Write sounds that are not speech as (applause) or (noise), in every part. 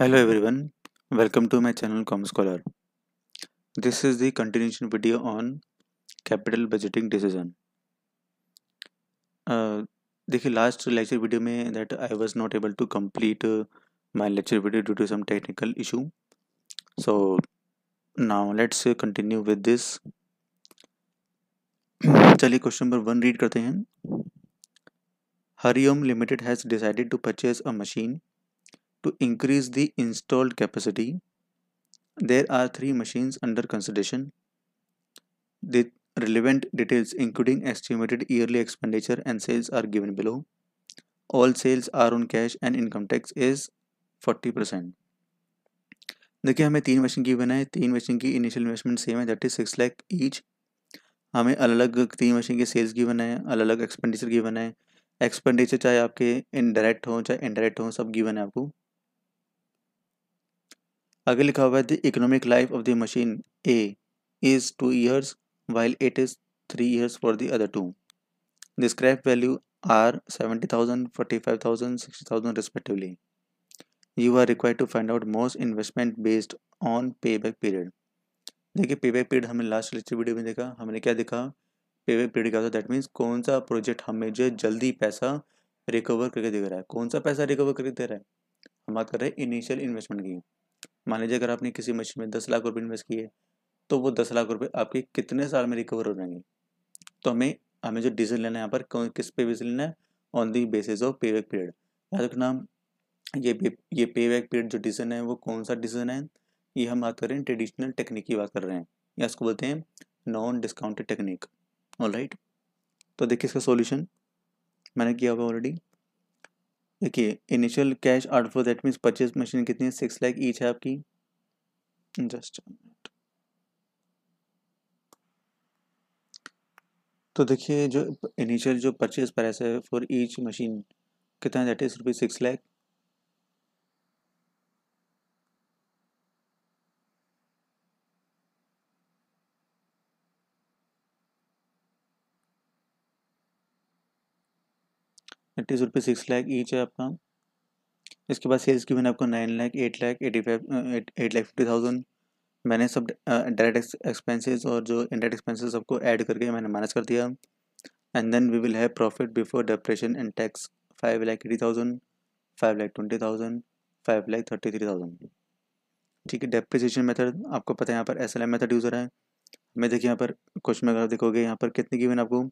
Hello everyone, welcome to my channel ComScholar. This is the continuation video on capital budgeting decision. Uh, देखिए last lecture video में that I was not able to complete my lecture video due to some technical issue so now let's continue with this चलिए question number one read करते हैं Hariom limited has decided to purchase a machine To increase the installed capacity, there are three machines under consideration. The relevant details including estimated yearly expenditure and sales are given below. All sales are on cash and income tax is 40%. देखिए हमें तीन machine की बनाए तीन machine की initial investment same है that is six lakh each हमें अलग अलग तीन मशीन के सेल्स की बनाए अलग अलग एक्सपेंडिचर की बनाए एक्सपेंडिचर चाहे आपके इनडायरेक्ट हो चाहे इनडायरेक्ट हो सब गिवन है आपको आगे लिखा हुआ है the economic life of the machine A is two years while it is three years for the other two the scrap value are seventy thousand forty five thousand sixty thousand respectively you are required to find out most investment based on pay back period देखिए pay back period हमने last lecture video में देखा हमने क्या देखा पे back period क्या होता है दैट मीन्स कौन सा प्रोजेक्ट हमें जो जल्दी पैसा रिकवर करके दे रहा है कौन सा पैसा रिकवर करके दे रहा है हम बात कर रहे हैं इनिशियल इन्वेस्टमेंट की मान लीजिए अगर आपने किसी मशीन में दस लाख रुपए इन्वेस्ट किए तो वो दस लाख रुपए आपके कितने साल में रिकवर हो जाएंगे तो हमें हमें जो डिसीजन लेना है यहाँ पर किस पे डिसीजन लेना है on the basis of pay back period याद रखना ये ये पे बैक पीरियड जो डिसीजन है वो कौन सा डिसीजन है ये हम बात कर रहे हैं ट्रेडिशनल टेक्निक की बात कर रहे हैं या इसको बोलते हैं non discounted technique all right तो देखिए इसका सोल्यूशन मैंने किया हुआ ऑलरेडी देखिए initial cash outflow that means purchase machine कितनी है सिक्स लाख ईच है आपकी जस्ट तो देखिए जो इनिशियल जो परचेज प्राइस है फॉर ईच मशीन कितना that is rupees six lakh तीस रुपये सिक्स लाख ईच है आपका इसके बाद सेल्स की मैंने आपको nine lakh eight lakh eighty five eight lakh fifty thousand मैंने सब डायरेक्ट एक्सपेंसेस और जो इंडायरेक्ट एक्सपेंसेस सबको ऐड करके मैंने माइनस कर दिया and then we will have profit before depreciation and tax five lakh eighty thousand five lakh twenty thousand five lakh thirty three thousand ठीक है डेप्रिसिएशन मेथड आपको पता है यहाँ पर S L M method used है हमें देखिए यहाँ पर क्वेश्चन में अगर देखोगे यहाँ पर कितनी गिवन आपको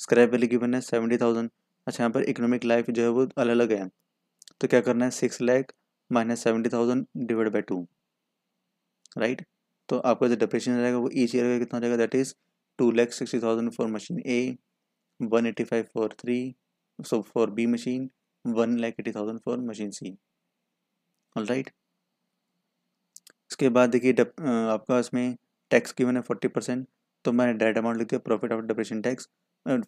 स्क्रैप वैल्यू गिवन है सेवेंटी थाउजेंड अच्छा यहाँ पर इकोनॉमिक लाइफ जो है वो अलग अलग है तो क्या करना है six lakh minus seventy thousand divide by two right तो आपका जो डिप्रेशन रहेगा वो ईच ईयर का कितना रहेगा that is two lakh sixty thousand for machine A one eighty five for three so for B machine one lakh eighty thousand for machine C all right इसके बाद देखिए आपका इसमें टैक्स की है फोर्टी परसेंट तो मैंने डायरेक्ट अमाउंट लिख दिया प्रॉफिट ऑफ डिप्रेशन टैक्स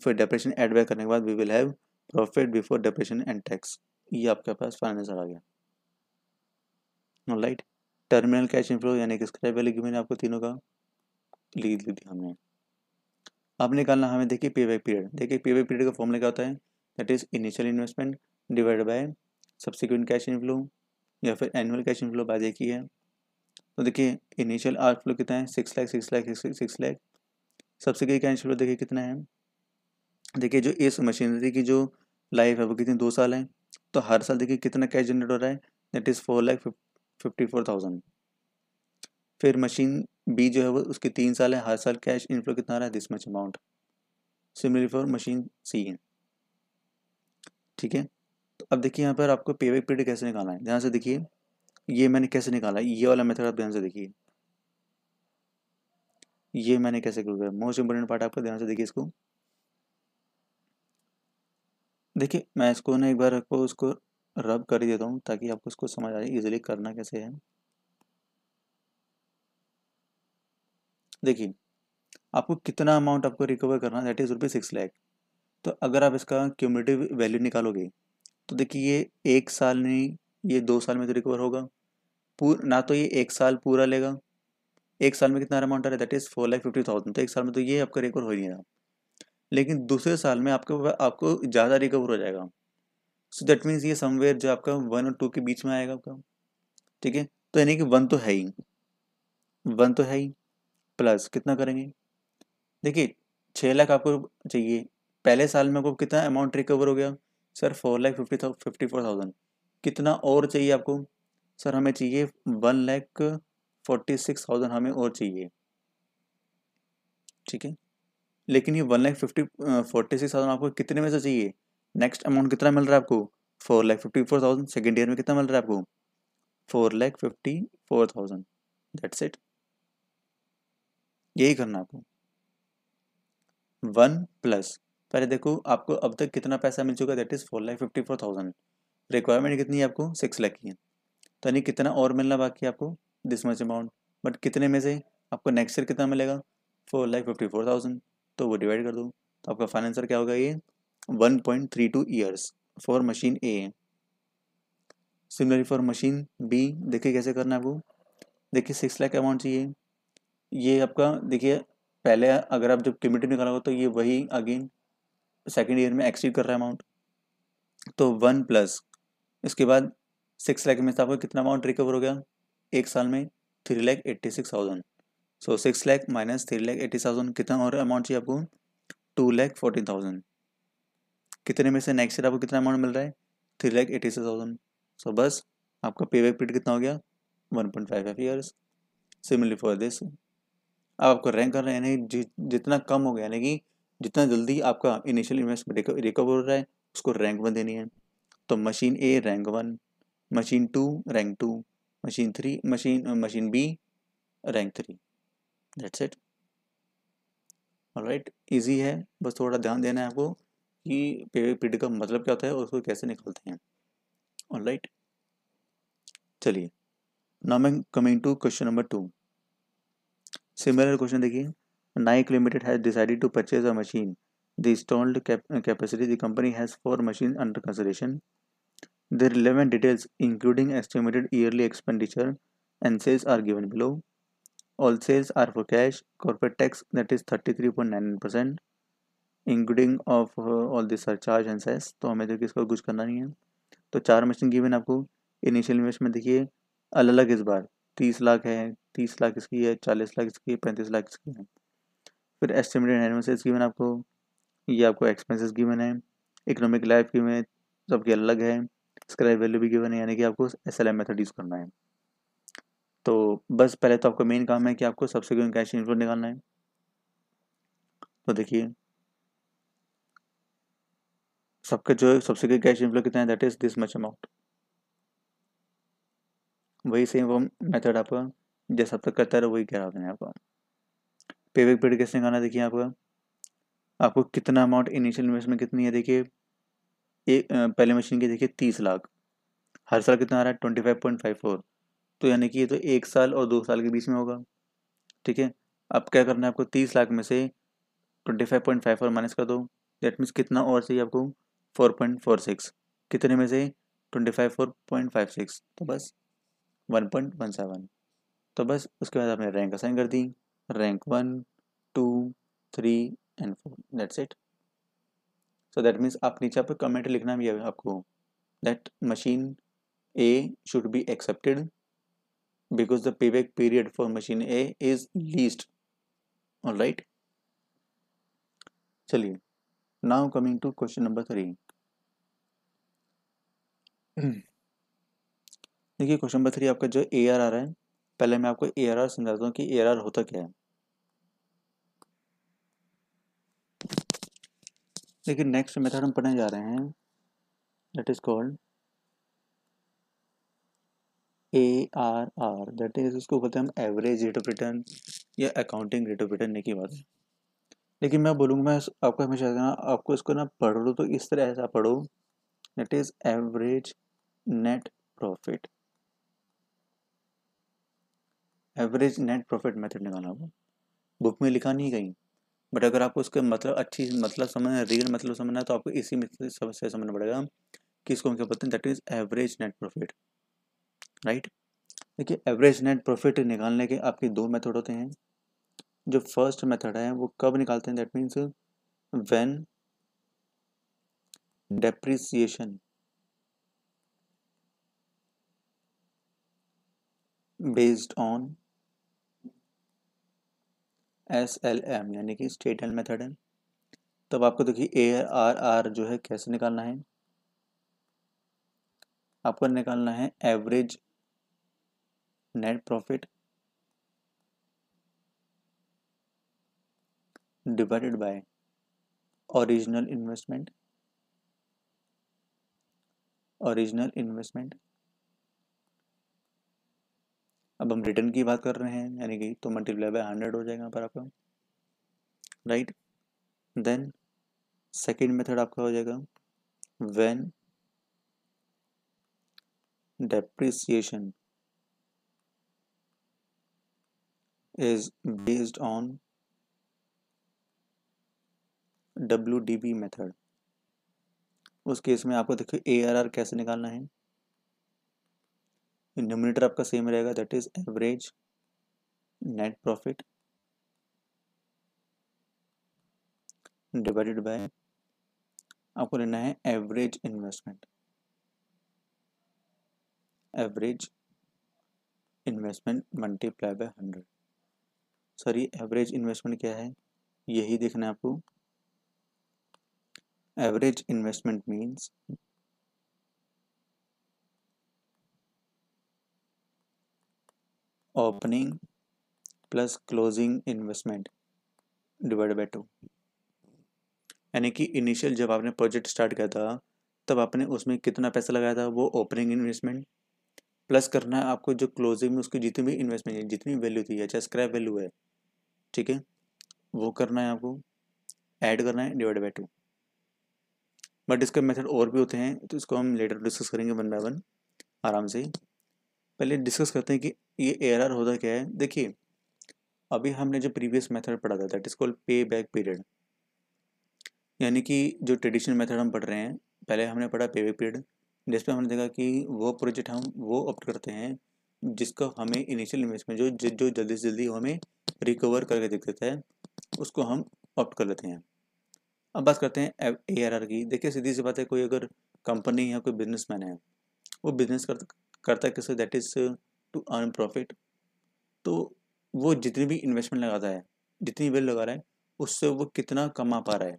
फिर डिप्रेशन एड बैक करने के बाद we will have profit before depreciation and tax ये आपके पास फाइनेंसर आ गया राइट टर्मिनल कैश इनफ्लो यानी कि स्क्रैप वैल्यू गिवन आपको तीनों का लिख ली थी हमने अब निकालना हमें देखिए पे बैक पीरियड देखिए पे बैक पीरियड का फॉर्मूला क्या होता है that is initial investment divide by subsequent cash inflow या फिर एनुअल कैश इनफ्लो बाय है तो देखिए इनिशियल आउटफ्लो कितना है six lakh six lakh six lakh subsequent cash inflow देखिए कितना है देखिए जो इस मशीनरी की जो लाइफ है वो कितनी दो साल है तो हर साल देखिए कितना कैश जनरेट हो रहा है that is four lakh fifty four thousand फिर मशीन बी जो है वो उसकी तीन साल है हर साल कैश इनफ्लो कितना आ रहा है this much amount similarly for machine C है ठीक है तो अब देखिए यहाँ पर आपको पे बैक पीरियड कैसे निकालना है ध्यान से देखिए ये मैंने कैसे निकाला ये वाला मेथड आप ध्यान से देखिए ये मैंने कैसे किया मोस्ट इंपोर्टेंट पार्ट आपको ध्यान से देखिए इसको देखिए मैं इसको ना एक बार आपको उसको रब कर देता हूँ ताकि आपको उसको समझ आ जाए इजीली करना कैसे है देखिए आपको कितना अमाउंट आपको रिकवर करना that is rupees six lakh तो अगर आप इसका क्यूमलेटिव वैल्यू निकालोगे तो देखिए ये एक साल नहीं ये दो साल में तो रिकवर होगा पूर ना तो ये एक साल पूरा लेगा एक साल में कितना अमाउंट आ रहा है that is four lakh fifty thousand तो एक साल में तो ये आपका रिकवर हो ही नहीं रहा लेकिन दूसरे साल में आपके आपको ज़्यादा रिकवर हो जाएगा सो दैट मीन्स ये समवेयर जो आपका वन और टू के बीच में आएगा आपका ठीक है तो यानी कि वन तो है ही वन तो है ही प्लस कितना करेंगे देखिए छः लाख आपको चाहिए पहले साल में आपको कितना अमाउंट रिकवर हो गया सर फोर लाख फिफ्टी था फिफ्टी फोर थाउजेंड कितना और चाहिए आपको सर हमें चाहिए one lakh forty six thousand हमें और चाहिए ठीक है लेकिन ये one lakh fifty forty six thousand आपको कितने में से चाहिए नेक्स्ट अमाउंट कितना मिल रहा है आपको four lakh fifty four thousand second year में कितना मिल रहा है आपको four lakh fifty four thousand that's it यही करना आपको वन प्लस पहले देखो आपको अब तक कितना पैसा मिल चुका है that is four lakh fifty four thousand requirement कितनी है आपको सिक्स लाख की है तो यानी कितना और मिलना बाकी आपको दिस मच अमाउंट बट कितने में से आपको नेक्स्ट ईयर कितना मिलेगा four lakh fifty four thousand तो वो डिवाइड कर दो तो आपका फाइनल आंसर क्या होगा ये 1.32 point years for machine A similarly for machine B देखिए कैसे करना है आपको देखिए सिक्स लाख अमाउंट चाहिए ये आपका देखिए पहले अगर आप जब क्यूमेटिव निकाला तो ये वही अगेन सेकेंड ईयर में एक्सीड कर रहा है अमाउंट तो वन प्लस इसके बाद सिक्स लाख में से आपका कितना अमाउंट रिकवर हो गया एक साल में three lakh eighty six thousand so six lakh minus three lakh eighty thousand कितना और अमाउंट चाहिए आपको टू लैख फोर्टीन थाउजेंड कितने में से नेक्स्ट ईयर आपको कितना अमाउंट मिल रहा है three lakh eighty six thousand so बस आपका पे बैक पीरियड कितना हो गया one point five five years similarly for this अब आपको रैंक कर रहे हैं यानी जितना कम हो गया यानी कि जितना जल्दी आपका इनिशियल इन्वेस्टमेंट रिकवर हो रहा है उसको रैंक वन देनी है तो machine A rank one machine two rank two machine three machine machine B rank three that's it right easy है बस थोड़ा ध्यान देना है आपको कि पीड का मतलब क्या होता है और उसको कैसे निकालते हैं ऑल राइट चलिए नाउ मैं coming to question number two similar question देखिए Naik limited has decided to purchase a machine the installed capacity the company has four machine under consideration the relevant details including estimated yearly expenditure and sales are given below All sales are for cash. Corporate tax that is 33.99%. Including of all this surcharge and cess तो हमें देखिए तो इसका कुछ करना नहीं है तो चार मशीन गिवन आपको इनिशियल इन्वेस्टमेंट देखिए अलग अलग इस बार तीस लाख है तीस लाख इसकी है चालीस लाख इसकी है पैंतीस लाख इसकी है फिर एस्टिमेटेड एनवेसेज गिवन आपको ये आपको एक्सपेंसेस गिवन है इकोनॉमिक लाइफ गिवन है सबके अलग है स्क्रैप वैल्यू भी गिवन है यानी कि आपको S L M method use करना है तो बस पहले तो आपका मेन काम है कि आपको सबसे क्यों कैश इनफ्लो निकालना है तो देखिए सबका जो सबसे क्यों कैश इनफ्लो कितना है that is this much amount वही सेम वो मेथड आपका जैसा अब तक करता है वही कह रहा है आपका पे बैक पीरियड कैसे निकालना देखिए आपका आपको कितना अमाउंट इनिशियल इन्वेस्टमेंट कितनी है देखिए एक पहले मशीन की देखिए तीस लाख हर साल कितना आ रहा है twenty five point five four तो यानी कि ये तो एक साल और दो साल के बीच में होगा ठीक है अब क्या करना है आपको तीस लाख में से twenty five point five four minus कर दो दैट मीन्स कितना और चाहिए आपको फोर पॉइंट फोर सिक्स कितने में से twenty five four point five six तो बस वन पॉइंट वन सेवन तो बस उसके बाद आपने रैंक असाइन कर दी rank one two three and four that's it so that means आप नीचे पर कमेंट लिखना भी है आपको that machine A should be accepted because the payback period for machine A is least. All right. चलिए now coming to question number three. (clears throat) देखिए question number three आपका जो ए आर आ रहा है पहले मैं आपको ए आर आर समझाता हूँ कि ए आर आर होता क्या है देखिए नेक्स्ट मेथड हम पढ़ने जा रहे हैं that is called A R R that is उसको बोलते हैं हम एवरेज रेट ऑफ रिटर्न या अकाउंटिंग रेट ऑफ रिटर्न की बात है लेकिन मैं बोलूँगा मैं आपको हमेशा ना आपको इसको ना पढ़ लो तो इस तरह ऐसा पढ़ो that is average net profit average net profit method निकालना होगा बुक में लिखा नहीं कहीं बट अगर आपको उसका मतलब अच्छी मतलब समझना रियल मतलब समझना है तो आपको इसी से समझना पड़ेगा कि इसको हम क्या बोलते हैं that is average net profit right देखिए एवरेज नेट प्रॉफिट निकालने के आपके दो मेथड होते हैं जो फर्स्ट मेथड है वो कब निकालते हैं that means when depreciation based on S L M यानी कि स्टेट एल मेथड है तब आपको देखिए ए आर आर जो है कैसे निकालना है आपको निकालना है average net profit divided by original investment original investment अब हम रिटर्न की बात कर रहे हैं यानी कि तो मल्टीप्लाई बाय हंड्रेड हो जाएगा पर आपका राइट देन सेकेंड मेथड आपका हो जाएगा when depreciation is based on WDB method उस केस में आपको देखिए ए कैसे निकालना है न्यूमिनेटर आपका सेम रहेगा that is average net profit divided by आपको लेना है average investment average investment multiply by hundred sorry average investment क्या है यही देखना है आपको average investment means opening plus closing investment divide by two यानी कि इनिशियल जब आपने प्रोजेक्ट स्टार्ट किया था तब आपने उसमें कितना पैसा लगाया था वो ओपनिंग इन्वेस्टमेंट प्लस करना है आपको जो क्लोजिंग में उसकी जितनी भी इन्वेस्टमेंट है जितनी वैल्यू थी या चाहे स्क्रैप वैल्यू है ठीक है वो करना है आपको ऐड करना है डिवाइड बाई टू बट इसके मेथड और भी होते हैं तो इसको हम लेटर डिस्कस करेंगे वन बाय वन आराम से पहले डिस्कस करते हैं कि ये एरर होता क्या है देखिए अभी हमने जो प्रीवियस मेथड पढ़ा था दैट इज कॉल्ड पे बैक पीरियड यानी कि जो ट्रेडिशनल मेथड हम पढ़ रहे हैं पहले हमने पढ़ा पे बैक पीरियड जिसमें हमने देखा कि वो प्रोजेक्ट हम वो ऑप्ट करते हैं जिसका हमें इनिशियल इन्वेस्टमेंट जो जो जल्दी से जल्दी हमें रिकवर करके देख देता है उसको हम ऑप्ट कर लेते हैं अब बात करते हैं ए आर आर की देखिए सीधी सी बात है कोई अगर कंपनी या कोई बिजनेसमैन है वो बिजनेस कर, करता किससे that is to earn profit तो वो जितनी भी इन्वेस्टमेंट लगाता है जितनी बिल लगा रहा है उससे वो कितना कमा पा रहा है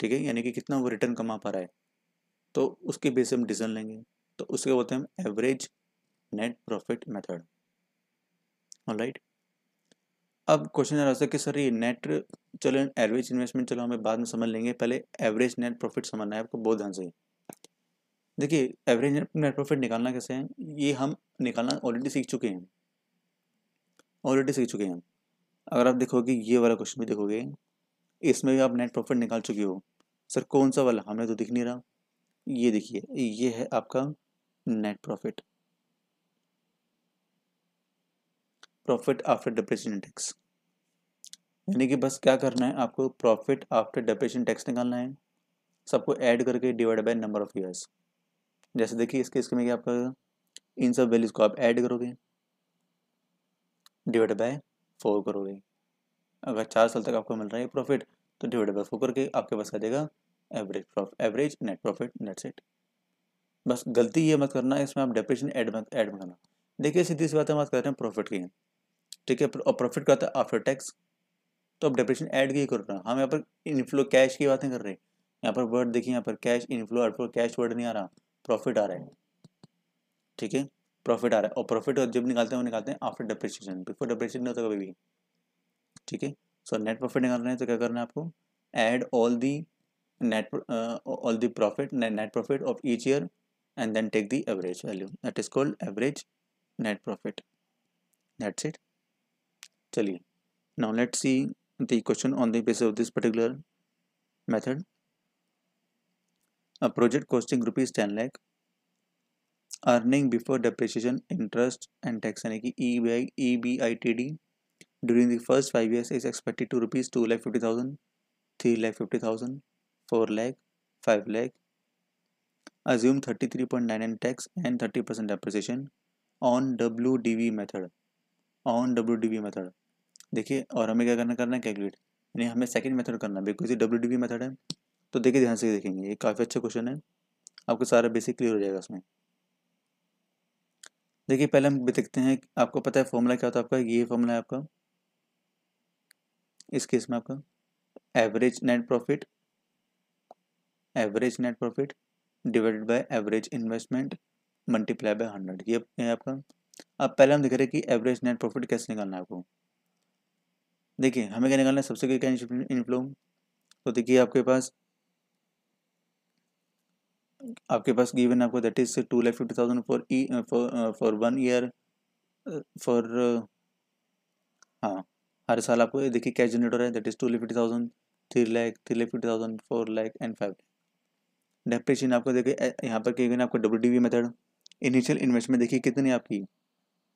ठीक है यानी कि कितना वो रिटर्न कमा पा रहा है तो उसके बेस हम डिसीजन लेंगे तो उसके बोलते हैं हम average net profit method right अब क्वेश्चन आ रहा था कि सर ये नेट चलो एवरेज इन्वेस्टमेंट चलो हमें बाद में समझ लेंगे पहले एवरेज नेट प्रॉफिट समझना है आपको बहुत ध्यान से देखिए एवरेज नेट प्रॉफिट निकालना कैसे है ये हम निकालना ऑलरेडी सीख चुके हैं ऑलरेडी सीख चुके हैं अगर आप देखोगे ये वाला क्वेश्चन भी देखोगे इसमें भी आप नेट प्रॉफिट निकाल चुके हो सर कौन सा वाला हमने तो दिख नहीं रहा ये देखिए ये है आपका net profit profit after depreciation tax यानी कि बस क्या करना है आपको प्रॉफिट आफ्टर डिप्रेशन टैक्स निकालना है सबको ऐड करके divide by number of years जैसे देखिए इसके इसके में क्या आप इन सब वैल्यूज़ को आप ऐड करोगे डिवाइड बाय फोर करोगे अगर चार साल तक आपको मिल रहा है प्रॉफिट तो डिवाइड बाय फोर करके आपके पास आ जाएगा average profit average net profit net set बस गलती ये मत करना इसमें आप डिप्रेशन ऐड मत ऐड मत करना देखिए सीधी सी बात हम बात कर रहे हैं प्रॉफिट की ठीक है और प्रॉफिट का होता है आफ्टर टैक्स तो अब डेप्रेशन ऐड की कर करना हम यहाँ पर इनफ्लो कैश की बातें कर रहे हैं यहाँ पर वर्ड देखिए यहाँ पर cash inflow outflow cash word नहीं आ रहा प्रॉफिट आ रहा है ठीक है प्रॉफिट आ रहा है और प्रॉफिट जब निकालते हैं वो निकालते हैं आफ्टर डेप्रिसिएशन बिफोर डेप्रेशन नहीं होता कभी भी ठीक है सो नेट प्रॉफिट निकालना है तो क्या करना है आपको add all the net all the profit net profit of each year and then take the average value that is called average net profit that's it चलिए now let see question on the base of this particular method a project costing rupees ten lakh earning before depreciation interest and tax यानी कि E B I E B I T D during the first five years is expected to rupees two lakh fifty thousand three lakh fifty thousand four lakh five lakh assume thirty three point nine an tax and thirty percent depreciation on W D V method on W D V method देखिए और हमें क्या करना करना है calculate यानी हमें second method करना है बिकॉज ये डब्ल्यू डी मेथड है तो देखिए ध्यान से देखेंगे ये काफ़ी अच्छा क्वेश्चन है आपको सारा बेसिक क्लियर हो जाएगा उसमें देखिए पहले हम देखते हैं आपको पता है फॉर्मूला क्या होता है आपका ये फॉर्मूला है आपका इस केस में आपका average net profit average net profit divided by average investment multiply by hundred ये आपका अब पहले हम देख रहे हैं कि एवरेज नेट प्रॉफिट कैसे निकालना है आपको देखिए हमें क्या निकालना है सबसे क्या इनफ्लो तो देखिए आपके पास आपके पास गिवन आपको that is two lakh fifty thousand for uh for one year for हाँ हर साल आपको देखिए कैश जनरेट हो रहा है that is two lakh fifty thousand three lakh three lakh fifty thousand four lakh and five depreciation आपको देखिए यहाँ पर गिवन आपको W D V method initial investment देखिए कितनी आपकी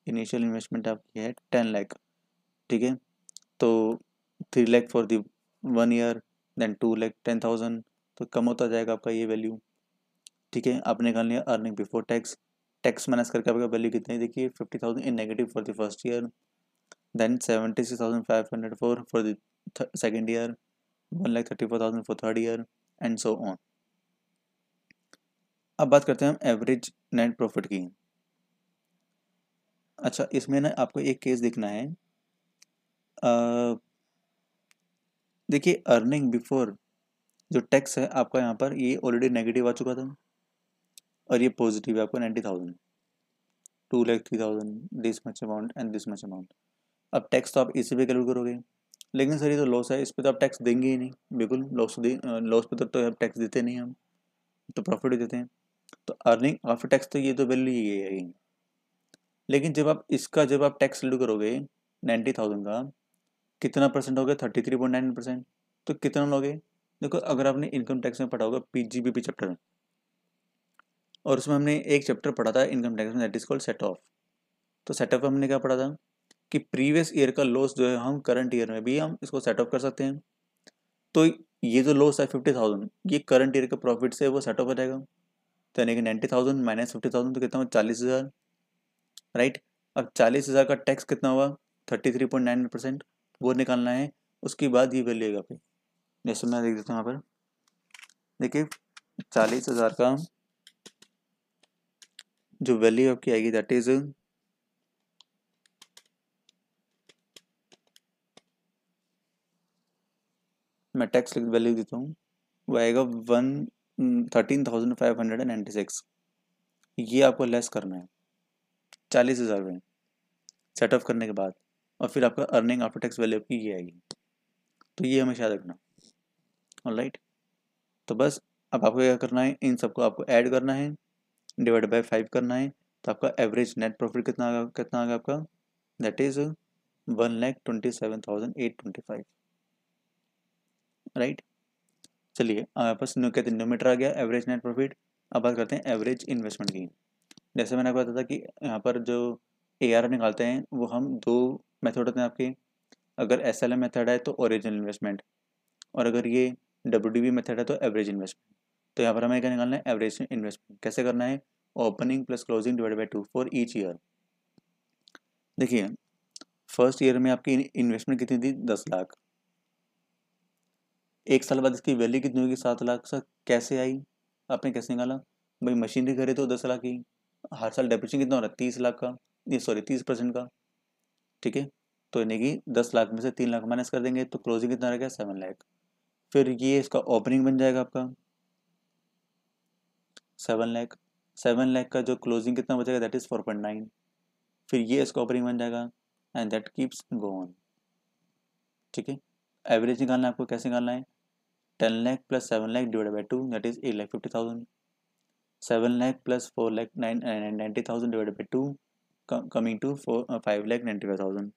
इनिशियल इन्वेस्टमेंट आपकी है टेन लैख ठीक है तो three lakh for the one year then two lakh ten thousand तो कम होता जाएगा आपका ये वैल्यू ठीक है आपने कहा लिया earning before tax tax minus करके आपका वैल्यू कितनी देखिए fifty thousand in negative for the first year then seventy six thousand five hundred four for the second year one lakh thirty four thousand for third year and so on अब बात करते हैं हम average net profit की अच्छा इसमें ना आपको एक केस देखना है देखिए अर्निंग बिफोर जो टैक्स है आपका यहाँ पर ये ऑलरेडी नेगेटिव आ चुका था और ये पॉजिटिव है आपका ninety thousand two lakh three thousand this much amount and this much amount अब टैक्स तो आप इसी पे कैलकुलेट करोगे लेकिन सर ये तो लॉस है इस पर तो आप टैक्स देंगे ही नहीं बिल्कुल लॉस दे लॉस पे तो, तो आप टैक्स देते नहीं हम तो प्रॉफिट ही देते हैं तो अर्निंग आफ्टर टैक्स तो ये तो वैल्यू ही है लेकिन जब आप इसका जब आप टैक्स लू करोगे नाइन्टी थाउजेंड का कितना परसेंट हो गया thirty three point nine percent तो कितना लोगे देखो अगर आपने इनकम टैक्स में पढ़ा होगा P G B P chapter में और उसमें हमने एक चैप्टर पढ़ा था इनकम टैक्स में that is called set off तो सेट ऑफ हमने क्या पढ़ा था कि प्रीवियस ईयर का लॉस जो है हम करंट ईयर में भी हम इसको सेट ऑफ कर सकते हैं तो ये जो लॉस है फिफ्टी थाउजेंड ये करंट ईयर के प्रॉफिट से वो सेट ऑफ हो जाएगा तो यानी कि ninety thousand minus fifty thousand तो कितना हुआ चालीस हज़ार राइट अब चालीस हज़ार का टैक्स कितना हुआ thirty three point nine percent वो निकालना है उसके बाद ये आएगा फिर जैसे मैं देख देता हूँ यहाँ पर देखिए चालीस हज़ार का जो वैल्यू आपकी आएगी दैट इज मैं टैक्स वैल्यू देता हूँ वो आएगा one thirteen thousand five hundred and ninety six ये आपको लेस करना है चालीस हज़ार में सेटअप करने के बाद और फिर आपका अर्निंग आफ्टर टैक्स वैल्यू आपकी ये आएगी तो ये हमें याद रखना ऑल राइट तो बस अब आपको क्या करना है इन सबको आपको ऐड करना है डिवाइड बाय फाइव करना है तो आपका एवरेज नेट प्रॉफिट कितना आगा कितना आगा आपका that is one lakh twenty seven thousand eight twenty five right चलिए हमारे पास कहते हैं न्यूमीटर आ गया एवरेज नेट प्रॉफिट अब बात करते हैं एवरेज इन्वेस्टमेंट की जैसे मैंने आपको बताया था कि यहाँ पर जो ए निकालते हैं वो हम दो मेथड होते हैं आपके अगर एस एल एम मेथड है तो ओरिजिनल इन्वेस्टमेंट और अगर ये डब्ल्यू डी बी मेथड है तो एवरेज इन्वेस्टमेंट तो यहाँ पर हमें क्या निकालना है एवरेज इन्वेस्टमेंट कैसे करना है opening plus closing divide by two for each year देखिए फर्स्ट ईयर में आपकी इन्वेस्टमेंट कितनी थी दस लाख एक साल बाद इसकी वैल्यू कितनी होगी सात लाख सर कैसे आई आपने कैसे निकाला भाई मशीनरी खरीदो तो दस लाख की हर साल डेप्रिशन कितना हो रहा है तीस लाख का ये सॉरी तीस परसेंट का ठीक है तो यानी कि दस लाख में से तीन लाख माइनस कर देंगे तो क्लोजिंग कितना रह गया सेवन लाख फिर ये इसका ओपनिंग बन जाएगा आपका सेवन लाख सेवन लाख का जो क्लोजिंग कितना बचेगा that is four point nine फिर ये इसका ओपनिंग बन जाएगा and that keeps go on ठीक है एवरेज निकालना है आपको कैसे निकालना है ten lakh plus seven lakh divide by two that is eight lakh fifty thousand seven lakh plus four lakh nine ninety thousand divide by two coming to four five lakh ninety five thousand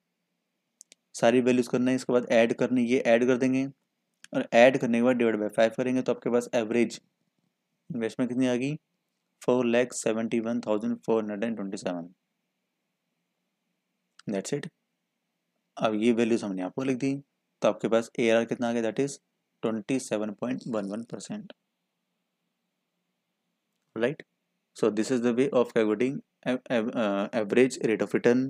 सारी values करना है इसके बाद ऐड करनी ये ऐड कर देंगे और ऐड करने के बाद डिवाइड बाई फाइव करेंगे तो आपके पास एवरेज इन्वेस्टमेंट कितनी आ गई four lakh seventy one thousand four hundred and twenty seven that's it अब ये वैल्यूज हमने आपको लिख दी तो आपके पास ए कितना आ गया that is twenty seven point one one percent right so this is the way of calculating average rate of return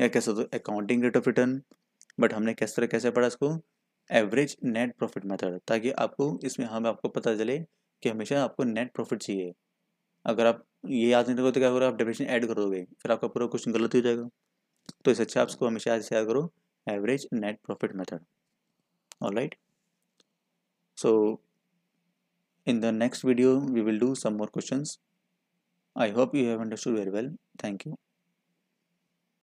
या कह सकते हो accounting rate of return but हमने किस तरह कैसे पढ़ा इसको एवरेज नेट प्रॉफिट मेथड ताकि आपको इसमें हम आपको पता चले कि हमेशा आपको नेट प्रॉफिट चाहिए अगर आप ये याद नहीं रखोगे तो क्या करो आप डेफिनेशन ऐड करोगे फिर आपका पूरा क्वेश्चन गलत हो जाएगा तो इस अच्छा आप इसको हमेशा ऐसे याद करो average net profit method all right so in the next video we will do some more question I hope you have understood very well. Thank you.